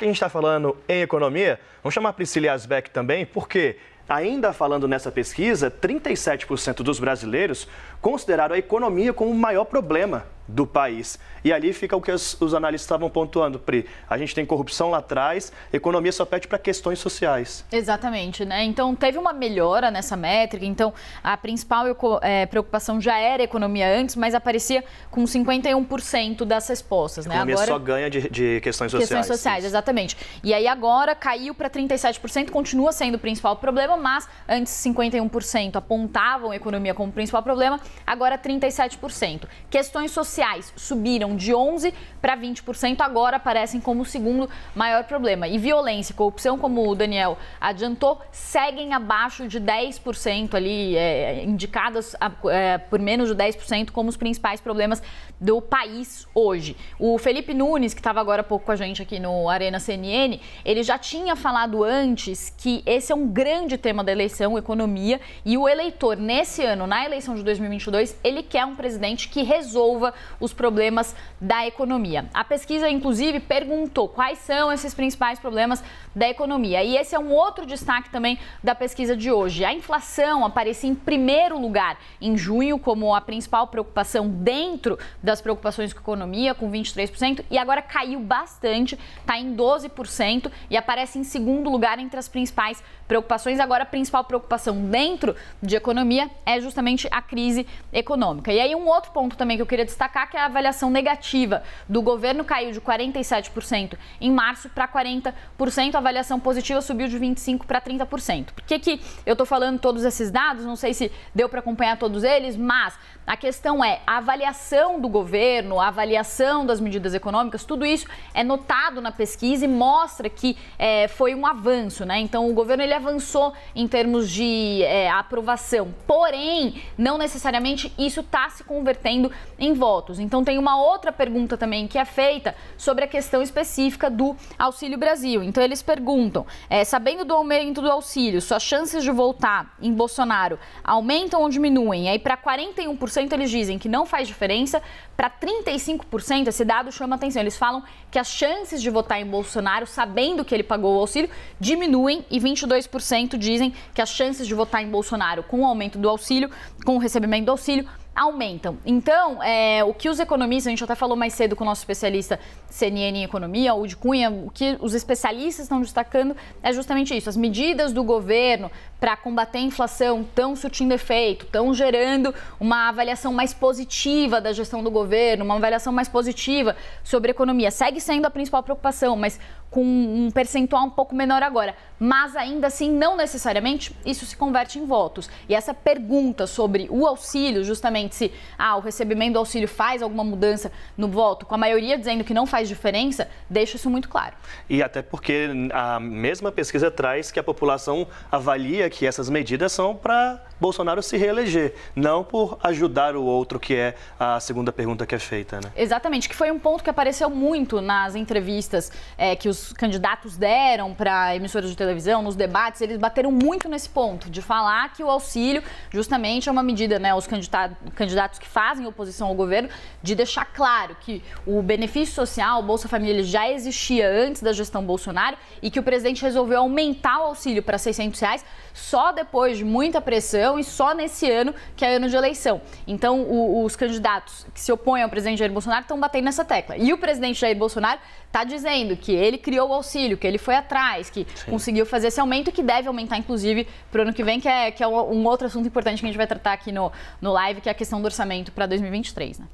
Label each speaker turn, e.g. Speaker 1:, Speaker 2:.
Speaker 1: que a gente está falando em economia, vamos chamar a Priscila Asbeck também, porque Ainda falando nessa pesquisa, 37% dos brasileiros consideraram a economia como o maior problema do país. E ali fica o que os, os analistas estavam pontuando, Pri. A gente tem corrupção lá atrás, economia só pede para questões sociais.
Speaker 2: Exatamente, né? Então teve uma melhora nessa métrica. Então a principal é, preocupação já era economia antes, mas aparecia com 51% das respostas, né? Economia agora, só
Speaker 1: ganha de, de questões sociais. Questões sociais,
Speaker 2: exatamente. E aí agora caiu para 37%, continua sendo o principal problema, mas antes 51% apontavam economia como principal problema, agora 37%. Questões sociais subiram de 11% para 20%, agora aparecem como o segundo maior problema. E violência e corrupção, como o Daniel adiantou, seguem abaixo de 10% ali, é, indicadas a, é, por menos de 10% como os principais problemas do país hoje. O Felipe Nunes, que estava agora há pouco com a gente aqui no Arena CNN, ele já tinha falado antes que esse é um grande tema da eleição, economia, e o eleitor nesse ano, na eleição de 2022, ele quer um presidente que resolva os problemas da economia. A pesquisa, inclusive, perguntou quais são esses principais problemas da economia. E esse é um outro destaque também da pesquisa de hoje. A inflação aparecia em primeiro lugar em junho como a principal preocupação dentro das preocupações com a economia, com 23%, e agora caiu bastante, está em 12% e aparece em segundo lugar entre as principais preocupações. Agora, a principal preocupação dentro de economia é justamente a crise econômica. E aí, um outro ponto também que eu queria destacar destacar que a avaliação negativa do governo caiu de 47% em março para 40%, a avaliação positiva subiu de 25% para 30%. Por que, que eu estou falando todos esses dados? Não sei se deu para acompanhar todos eles, mas a questão é a avaliação do governo, a avaliação das medidas econômicas, tudo isso é notado na pesquisa e mostra que é, foi um avanço, né? Então o governo ele avançou em termos de é, aprovação, porém não necessariamente isso está se convertendo em voto votos. Então tem uma outra pergunta também que é feita sobre a questão específica do Auxílio Brasil. Então eles perguntam, é, sabendo do aumento do auxílio, suas chances de voltar em Bolsonaro aumentam ou diminuem? Aí para 41% eles dizem que não faz diferença, para 35% esse dado chama atenção. Eles falam que as chances de votar em Bolsonaro, sabendo que ele pagou o auxílio, diminuem e 22% dizem que as chances de votar em Bolsonaro com o aumento do auxílio, com o recebimento do auxílio, aumentam. Então, é, o que os economistas, a gente até falou mais cedo com o nosso especialista CNN em Economia, o de Cunha, o que os especialistas estão destacando é justamente isso. As medidas do governo para combater a inflação estão surtindo efeito, estão gerando uma avaliação mais positiva da gestão do governo, uma avaliação mais positiva sobre a economia. Segue sendo a principal preocupação, mas com um percentual um pouco menor agora. Mas ainda assim, não necessariamente isso se converte em votos. E essa pergunta sobre o auxílio, justamente, exatamente se ah, o recebimento do auxílio faz alguma mudança no voto, com a maioria dizendo que não faz diferença, deixa isso muito claro.
Speaker 1: E até porque a mesma pesquisa traz que a população avalia que essas medidas são para Bolsonaro se reeleger, não por ajudar o outro, que é a segunda pergunta que é feita, né?
Speaker 2: Exatamente, que foi um ponto que apareceu muito nas entrevistas é, que os candidatos deram para emissoras de televisão, nos debates, eles bateram muito nesse ponto, de falar que o auxílio justamente é uma medida, né? Os candidatos, candidatos que fazem oposição ao governo de deixar claro que o benefício social, o Bolsa Família, já existia antes da gestão Bolsonaro e que o presidente resolveu aumentar o auxílio para 600 reais só depois de muita pressão e só nesse ano, que é ano de eleição. Então, o, os candidatos que se opõem ao presidente Jair Bolsonaro estão batendo nessa tecla. E o presidente Jair Bolsonaro está dizendo que ele criou o auxílio, que ele foi atrás, que Sim. conseguiu fazer esse aumento e que deve aumentar, inclusive, para o ano que vem, que é, que é um outro assunto importante que a gente vai tratar aqui no, no live, que é questão do orçamento para 2023, né?